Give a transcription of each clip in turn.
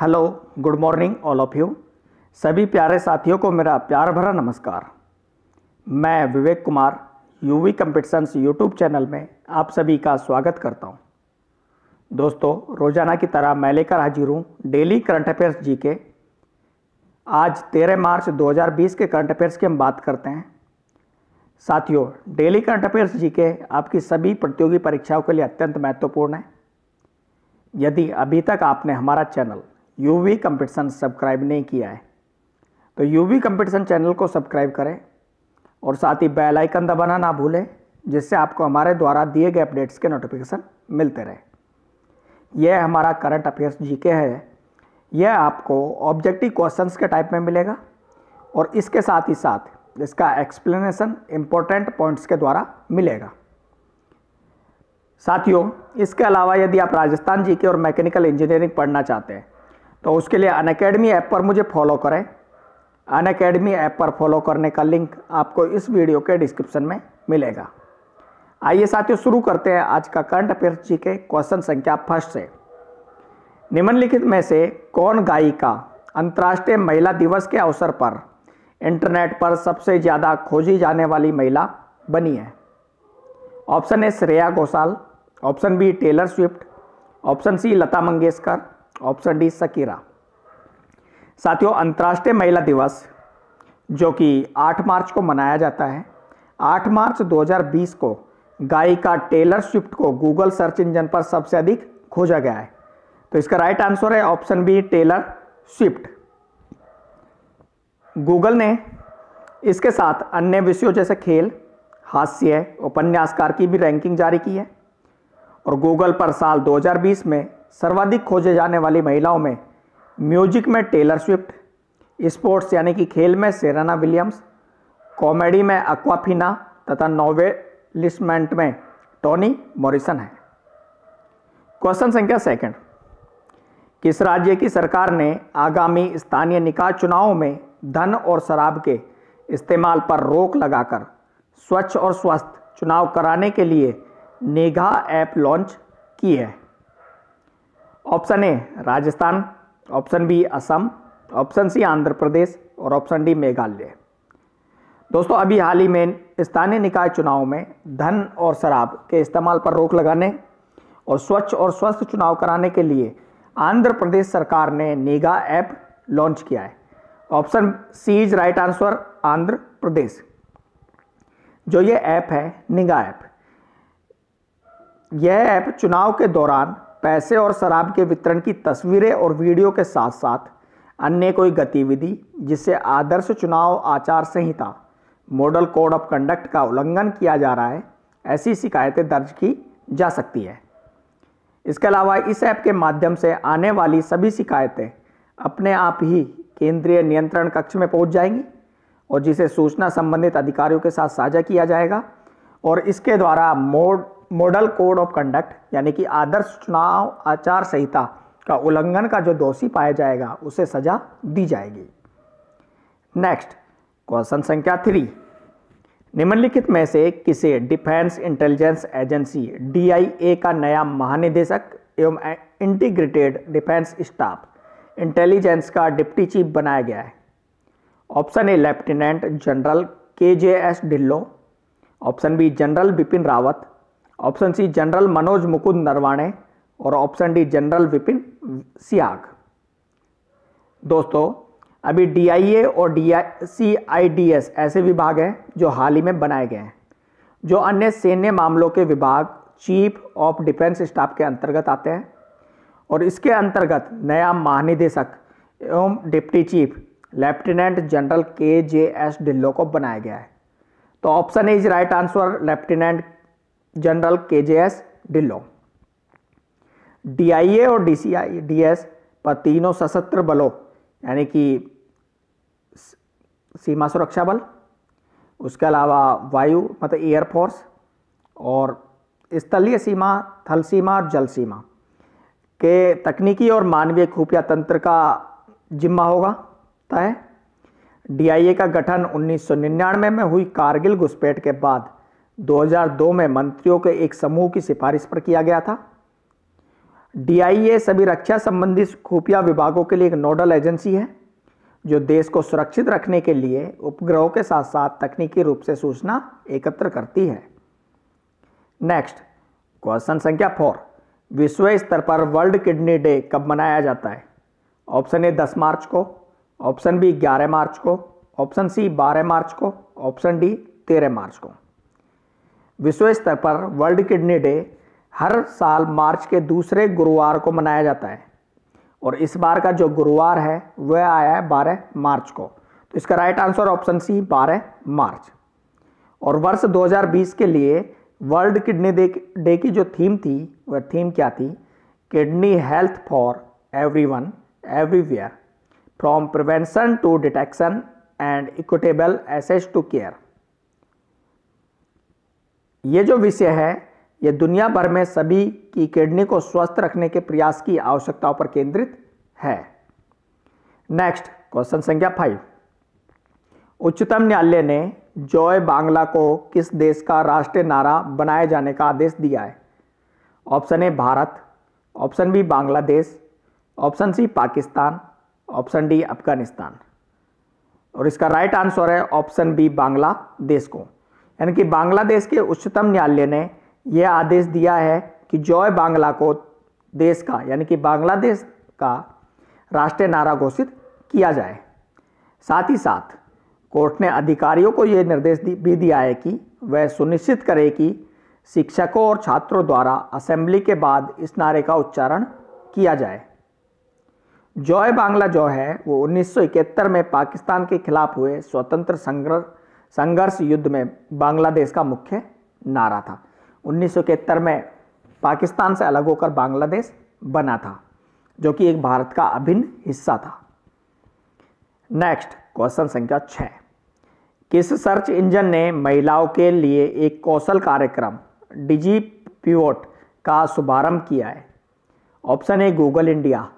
Hello good morning all of you सभी प्यारे साथियों को मेरा प्यार भरा नमस्कार मैं Vivek Kumar UV competitions YouTube channel में आप सभी का स्वागत करता हूं। दोस्तों रोज़ाना की तरह मैं लेकर हाजिर हूँ डेली करंट अफेयर्स जी के आज 13 मार्च 2020 के करंट अफेयर्स की हम बात करते हैं साथियों डेली करंट अफेयर्स जी के आपकी सभी प्रतियोगी परीक्षाओं के लिए अत्यंत महत्वपूर्ण है यदि अभी तक आपने हमारा चैनल यूवी कंपटीशन सब्सक्राइब नहीं किया है तो यूवी कंपटीशन चैनल को सब्सक्राइब करें और साथ ही बेल आइकन दबाना ना भूलें जिससे आपको हमारे द्वारा दिए गए अपडेट्स के नोटिफिकेशन मिलते रहे यह हमारा करंट अफेयर्स जीके है यह आपको ऑब्जेक्टिव क्वेश्चंस के टाइप में मिलेगा और इसके साथ ही साथ इसका एक्सप्लेनेशन इम्पोर्टेंट पॉइंट्स के द्वारा मिलेगा साथियों इसके अलावा यदि आप राजस्थान जी के और मैकेनिकल इंजीनियरिंग पढ़ना चाहते हैं तो उसके लिए अन अकेडमी ऐप पर मुझे फॉलो करें अन अकेडमी ऐप पर फॉलो करने का लिंक आपको इस वीडियो के डिस्क्रिप्शन में मिलेगा आइए साथियों शुरू करते हैं आज का करंट अफेयर जी के क्वेश्चन संख्या फर्स्ट से निम्नलिखित में से कौन गायिका अंतर्राष्ट्रीय महिला दिवस के अवसर पर इंटरनेट पर सबसे ज़्यादा खोजी जाने वाली महिला बनी है option A Shreya Ghoshal option B Taylor Swift option C Lata Mangeshkar option D Shakira साथियों अंतर्राष्ट्रीय महिला दिवस जो कि 8 मार्च को मनाया जाता है 8 मार्च 2020 को गायिका टेलर स्विफ्ट को गूगल सर्च इंजन पर सबसे अधिक खोजा गया है तो इसका राइट आंसर है option B Taylor Swift Google ने इसके साथ अन्य विषयों जैसे खेल हास्य उपन्यासकार की भी रैंकिंग जारी की है और गूगल पर साल 2020 में सर्वाधिक खोजे जाने वाली महिलाओं में म्यूजिक में टेलर स्विफ्ट स्पोर्ट्स यानी कि खेल में सेरेना विलियम्स कॉमेडी में अक्वाफिना तथा नोवेलिसमेंट में टोनी मॉरिसन है क्वेश्चन संख्या सेकंड किस राज्य की सरकार ने आगामी स्थानीय निकाय चुनावों में धन और शराब के इस्तेमाल पर रोक लगाकर स्वच्छ और स्वस्थ चुनाव कराने के लिए नेघा ऐप लॉन्च की है option A Rajasthan option B Assam option C Andhra Pradesh और ऑप्शन डी मेघालय दोस्तों अभी हाल ही में स्थानीय निकाय चुनाव में धन और शराब के इस्तेमाल पर रोक लगाने और स्वच्छ और स्वस्थ चुनाव कराने के लिए आंध्र प्रदेश सरकार ने निगा ऐप लॉन्च किया है option C is right answer Andhra Pradesh जो ये ऐप है निगा ऐप यह ऐप चुनाव के दौरान पैसे और शराब के वितरण की तस्वीरें और वीडियो के साथ साथ अन्य कोई गतिविधि जिससे आदर्श चुनाव आचार संहिता मॉडल कोड ऑफ कंडक्ट का उल्लंघन किया जा रहा है ऐसी शिकायतें दर्ज की जा सकती है इसके अलावा इस ऐप के माध्यम से आने वाली सभी शिकायतें अपने आप ही केंद्रीय नियंत्रण कक्ष में पहुंच जाएंगी और जिसे सूचना संबंधित अधिकारियों के साथ साझा किया जाएगा और इसके द्वारा mode model code of conduct यानी कि आदर्श चुनाव आचार संहिता का उल्लंघन का जो दोषी पाया जाएगा उसे सजा दी जाएगी नेक्स्ट क्वेश्चन संख्या थ्री निम्नलिखित में से किसे डिफेंस इंटेलिजेंस एजेंसी डीआईए का नया महानिदेशक एवं इंटीग्रेटेड डिफेंस स्टाफ इंटेलिजेंस का डिप्टी चीफ बनाया गया है option A lieutenant general K J S Dhillon option B general Bipin Rawat option C general Manoj Mukund Naravane और option D general Vipin Siyag दोस्तों अभी डीआईए और डी सीआईडीएस ऐसे विभाग हैं जो हाल ही में बनाए गए हैं जो अन्य सैन्य मामलों के विभाग चीफ ऑफ डिफेंस स्टाफ के अंतर्गत आते हैं और इसके अंतर्गत नया महानिदेशक एवं deputy chief lieutenant general K J S Dhillon को बनाया गया है तो option A is right answer lieutenant general K J S Dhillon ए और डी एस पर तीनों सशस्त्र बलों यानी कि सीमा सुरक्षा बल उसके अलावा वायु मतलब एयरफोर्स और स्थलीय सीमा थल सीमा और जल सीमा के तकनीकी और मानवीय खुफिया तंत्र का जिम्मा होगा तय ए का गठन 1999 में हुई कारगिल घुसपैठ के बाद 2002 में मंत्रियों के एक समूह की सिफारिश पर किया गया था डीआईए सभी रक्षा संबंधी खुफिया विभागों के लिए एक नोडल एजेंसी है जो देश को सुरक्षित रखने के लिए उपग्रहों के साथ साथ तकनीकी रूप से सूचना एकत्र करती है नेक्स्ट क्वेश्चन संख्या फोर विश्व स्तर पर वर्ल्ड किडनी डे कब मनाया जाता है ऑप्शन ए 10 मार्च को ऑप्शन बी 11 मार्च को ऑप्शन सी 12 मार्च को ऑप्शन डी 13 मार्च को विश्व स्तर पर वर्ल्ड किडनी डे हर साल मार्च के दूसरे गुरुवार को मनाया जाता है और इस बार का जो गुरुवार है वह आया है बारह मार्च को तो इसका राइट आंसर ऑप्शन सी बारह मार्च और वर्ष 2020 के लिए वर्ल्ड किडनी डे की जो थीम थी वह थीम क्या थी kidney health for everyone everywhere from prevention to detection and equitable access to care ये जो विषय है ये दुनिया भर में सभी की किडनी को स्वस्थ रखने के प्रयास की आवश्यकताओं पर केंद्रित है नेक्स्ट क्वेश्चन संख्या फाइव उच्चतम न्यायालय ने जॉय बांग्ला को किस देश का राष्ट्रीय नारा बनाए जाने का आदेश दिया है option A Bharat option B Bangladesh option C Pakistan option D Afghanistan और इसका राइट आंसर है ऑप्शन बी बांग्लादेश को यानी कि बांग्लादेश के उच्चतम न्यायालय ने यह आदेश दिया है कि जॉय बांग्ला को देश का यानी कि बांग्लादेश का राष्ट्रीय नारा घोषित किया जाए साथ ही साथ कोर्ट ने अधिकारियों को यह निर्देश भी दिया है कि वह सुनिश्चित करे कि शिक्षकों और छात्रों द्वारा असेंबली के बाद इस नारे का उच्चारण किया जाए जॉय बांग्ला जो है वो 1971 में पाकिस्तान के खिलाफ हुए स्वतंत्र संघर्ष संघर्ष युद्ध में बांग्लादेश का मुख्य नारा था उन्नीस में पाकिस्तान से अलग होकर बांग्लादेश बना था जो कि एक भारत का अभिन्न हिस्सा था नेक्स्ट क्वेश्चन संख्या छः किस सर्च इंजन ने महिलाओं के लिए एक कौशल कार्यक्रम डिजी प्योट का शुभारंभ किया है option A Google India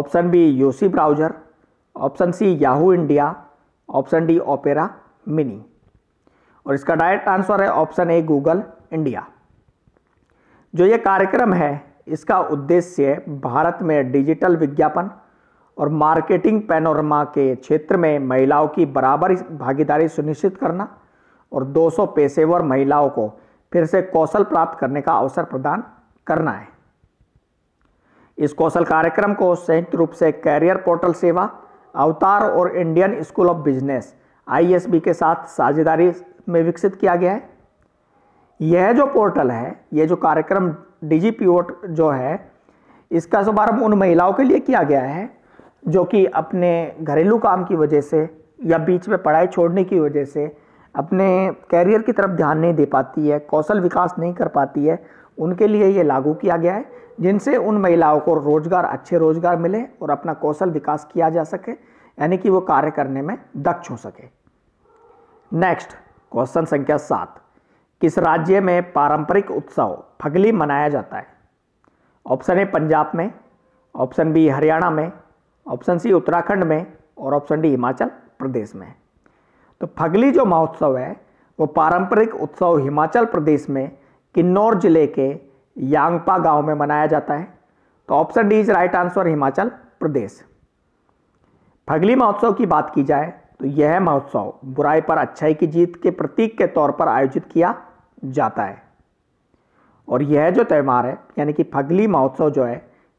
option B UC browser option C Yahoo India option D Opera Mini और इसका डायरेक्ट आंसर है ऑप्शन ए गूगल इंडिया जो ये कार्यक्रम है इसका उद्देश्य भारत में डिजिटल विज्ञापन और मार्केटिंग पैनोरमा के क्षेत्र में महिलाओं की बराबर भागीदारी सुनिश्चित करना और 200 पेशेवर महिलाओं को फिर से कौशल प्राप्त करने का अवसर प्रदान करना है इस कौशल कार्यक्रम को संयुक्त रूप से कैरियर पोर्टल सेवा अवतार और Indian School of Business ISB के साथ साझेदारी में विकसित किया गया है यह जो पोर्टल है यह जो कार्यक्रम डीजी जो है इसका शुभारंभ उन महिलाओं के लिए किया गया है जो कि अपने घरेलू काम की वजह से या बीच में पढ़ाई छोड़ने की वजह से अपने कैरियर की तरफ ध्यान नहीं दे पाती है कौशल विकास नहीं कर पाती है उनके लिए ये लागू किया गया है जिनसे उन महिलाओं को रोज़गार अच्छे रोज़गार मिले और अपना कौशल विकास किया जा सके यानी कि वो कार्य करने में दक्ष हो सके नेक्स्ट क्वेश्चन संख्या सात किस राज्य में पारंपरिक उत्सव फगली मनाया जाता है ऑप्शन ए पंजाब में ऑप्शन बी हरियाणा में ऑप्शन सी उत्तराखंड में और ऑप्शन डी हिमाचल प्रदेश में तो फगली जो महोत्सव है वो पारंपरिक उत्सव हिमाचल प्रदेश में किन्नौर जिले के यांगपा गांव में मनाया जाता है तो option D is right answer Himachal Pradesh Fagli महोत्सव की बात की जाए तो यह महोत्सव बुराई पर अच्छाई की जीत के प्रतीक के तौर पर आयोजित किया जाता है और यह जो त्यौहार है यानी कि फगली महोत्सव जो है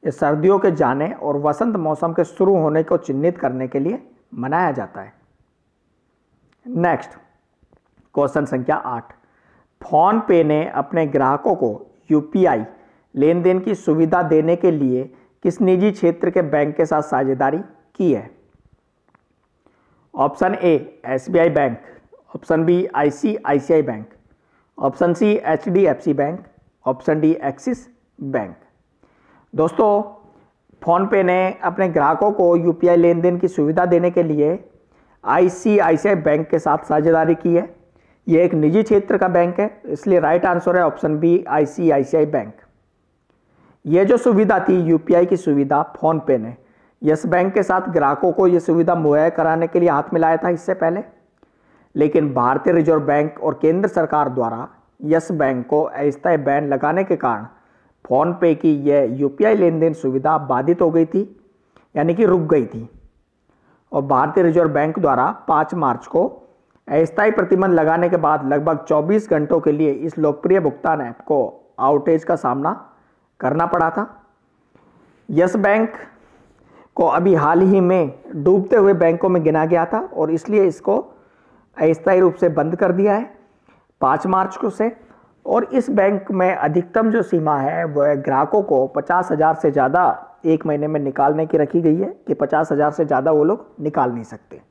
ये सर्दियों के जाने और वसंत मौसम के शुरू होने को चिन्हित करने के लिए मनाया जाता है नेक्स्ट क्वेश्चन संख्या आठ फोन पे ने अपने ग्राहकों को यूपीआई लेन देन की सुविधा देने के लिए किस निजी क्षेत्र के बैंक के साथ साझेदारी की है option A SBI bank option B ICICI bank option C HDFC bank option D Axis bank दोस्तों फ़ोनपे ने अपने ग्राहकों को यूपीआई लेन देन की सुविधा देने के लिए आईसीआईसीआई बैंक के साथ साझेदारी की है ये एक निजी क्षेत्र का बैंक है इसलिए राइट आंसर है ऑप्शन बी आईसीआईसीआई बैंक ये जो सुविधा थी यूपीआई की सुविधा फ़ोनपे ने यस बैंक के साथ ग्राहकों को यह सुविधा मुहैया कराने के लिए हाथ मिलाया था इससे पहले लेकिन भारतीय रिजर्व बैंक और केंद्र सरकार द्वारा यस बैंक को अस्थायी बैन लगाने के कारण फ़ोनपे की यह यूपीआई लेन देन सुविधा बाधित हो गई थी यानी कि रुक गई थी और भारतीय रिजर्व बैंक द्वारा 5 मार्च को अस्थायी प्रतिबंध लगाने के बाद लगभग 24 घंटों के लिए इस लोकप्रिय भुगतान ऐप को आउटेज का सामना करना पड़ा था यस बैंक को अभी हाल ही में डूबते हुए बैंकों में गिना गया था और इसलिए इसको अस्थायी रूप से बंद कर दिया है पाँच मार्च को से और इस बैंक में अधिकतम जो सीमा है वह ग्राहकों को पचास हज़ार से ज़्यादा एक महीने में निकालने की रखी गई है कि पचास हज़ार से ज़्यादा वो लोग निकाल नहीं सकते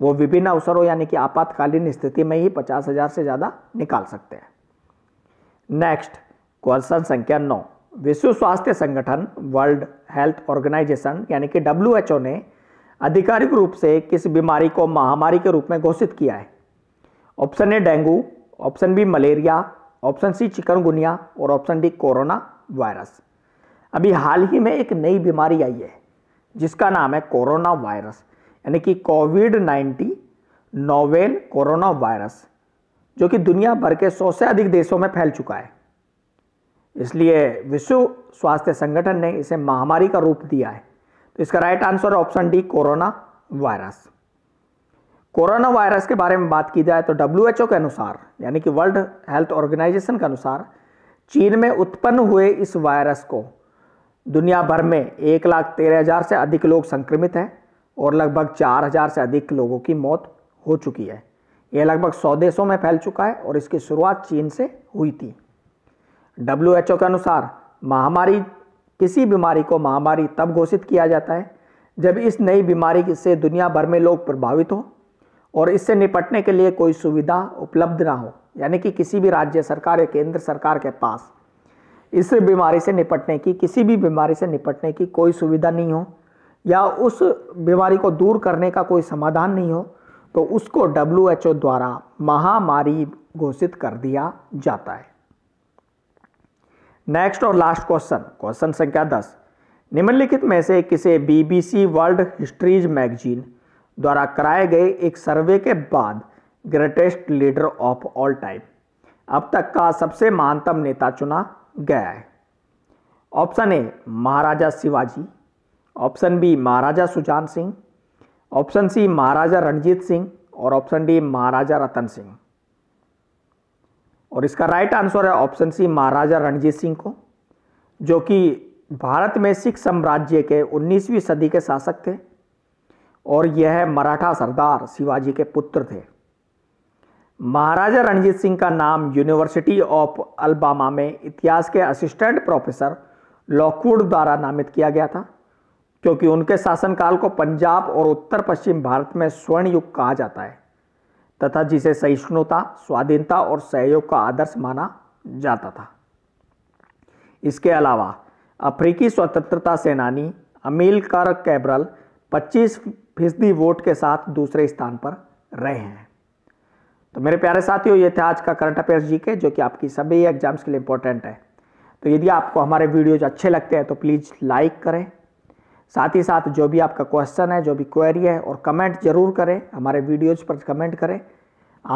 वो विभिन्न अवसरों यानी कि आपातकालीन स्थिति में ही पचास हज़ार से ज़्यादा निकाल सकते हैं नेक्स्ट क्वेश्चन संख्या नौ विश्व स्वास्थ्य संगठन वर्ल्ड हेल्थ ऑर्गेनाइजेशन यानी कि डब्ल्यू ने आधिकारिक रूप से किस बीमारी को महामारी के रूप में घोषित किया है option A dengue option B malaria option C chikungunya और ऑप्शन डी कोरोना वायरस अभी हाल ही में एक नई बीमारी आई है जिसका नाम है कोरोना वायरस यानी कि COVID nineteen novel corona virus जो कि दुनिया भर के सौ से अधिक देशों में फैल चुका है इसलिए विश्व स्वास्थ्य संगठन ने इसे महामारी का रूप दिया है तो इसका right answer option D corona virus corona virus के बारे में बात की जाए तो डब्ल्यू के अनुसार यानी कि वर्ल्ड हेल्थ ऑर्गेनाइजेशन के अनुसार चीन में उत्पन्न हुए इस वायरस को दुनिया भर में एक लाख तेरह हज़ार से अधिक लोग संक्रमित हैं और लगभग चार हज़ार से अधिक लोगों की मौत हो चुकी है यह लगभग सौ देशों में फैल चुका है और इसकी शुरुआत चीन से हुई थी डब्ल्यू एच ओ के अनुसार महामारी किसी बीमारी को महामारी तब घोषित किया जाता है जब इस नई बीमारी से दुनिया भर में लोग प्रभावित हो और इससे निपटने के लिए कोई सुविधा उपलब्ध ना हो यानी कि किसी भी राज्य सरकार या केंद्र सरकार के पास इस बीमारी से निपटने की किसी भी बीमारी से निपटने की कोई सुविधा नहीं हो या उस बीमारी को दूर करने का कोई समाधान नहीं हो तो उसको डब्ल्यू द्वारा महामारी घोषित कर दिया जाता है नेक्स्ट और लास्ट क्वेश्चन क्वेश्चन संख्या दस निम्नलिखित में से किसे बीबीसी वर्ल्ड हिस्ट्रीज मैगजीन द्वारा कराए गए एक सर्वे के बाद greatest leader of all time अब तक का सबसे महानतम नेता चुना गया है option A Maharaja Shivaji option B Maharaja Sujan Singh option C Maharaja Ranjit Singh और ऑप्शन डी महाराजा रतन सिंह और इसका राइट आंसर है ऑप्शन सी महाराजा रणजीत सिंह को जो कि भारत में सिख साम्राज्य के 19वीं सदी के शासक थे और यह मराठा सरदार शिवाजी के पुत्र थे महाराजा रणजीत सिंह का नाम यूनिवर्सिटी ऑफ अल्बामा में इतिहास के असिस्टेंट प्रोफेसर लॉकवुड द्वारा नामित किया गया था क्योंकि उनके शासनकाल को पंजाब और उत्तर पश्चिम भारत में स्वर्ण युग कहा जाता है तथा जिसे सहिष्णुता स्वाधीनता और सहयोग का आदर्श माना जाता था इसके अलावा अफ्रीकी स्वतंत्रता सेनानी अमील कर कैबरल 25 फीसदी वोट के साथ दूसरे स्थान पर रहे हैं तो मेरे प्यारे साथियों ये थे आज का करंट अफेयर्स जी के जो कि आपकी सभी एग्जाम्स के लिए इंपॉर्टेंट है तो यदि आपको हमारे वीडियोज अच्छे लगते हैं तो प्लीज़ लाइक करें साथ ही साथ जो भी आपका क्वेश्चन है जो भी क्वेरी है और कमेंट जरूर करें हमारे वीडियोज़ पर कमेंट करें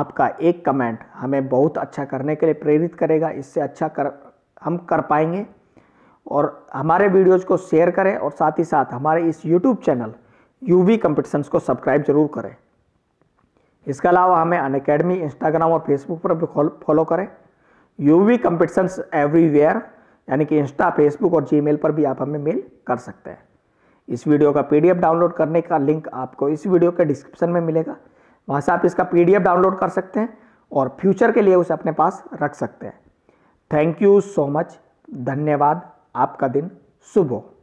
आपका एक कमेंट हमें बहुत अच्छा करने के लिए प्रेरित करेगा इससे अच्छा कर हम कर पाएंगे और हमारे वीडियोज़ को शेयर करें और साथ ही साथ हमारे इस यूट्यूब चैनल यू वी को सब्सक्राइब जरूर करें इसके अलावा हमें अन अकेडमी इंस्टाग्राम और फेसबुक पर भी फॉलो करें यू वी कम्पिटिशन्स एवरीवेयर यानी कि इंस्टा फेसबुक और जी पर भी आप हमें मेल कर सकते हैं इस वीडियो का पीडीएफ डाउनलोड करने का लिंक आपको इस वीडियो के डिस्क्रिप्शन में मिलेगा वहाँ से आप इसका पीडीएफ डाउनलोड कर सकते हैं और फ्यूचर के लिए उसे अपने पास रख सकते हैं थैंक यू सो मच धन्यवाद आपका दिन शुभ हो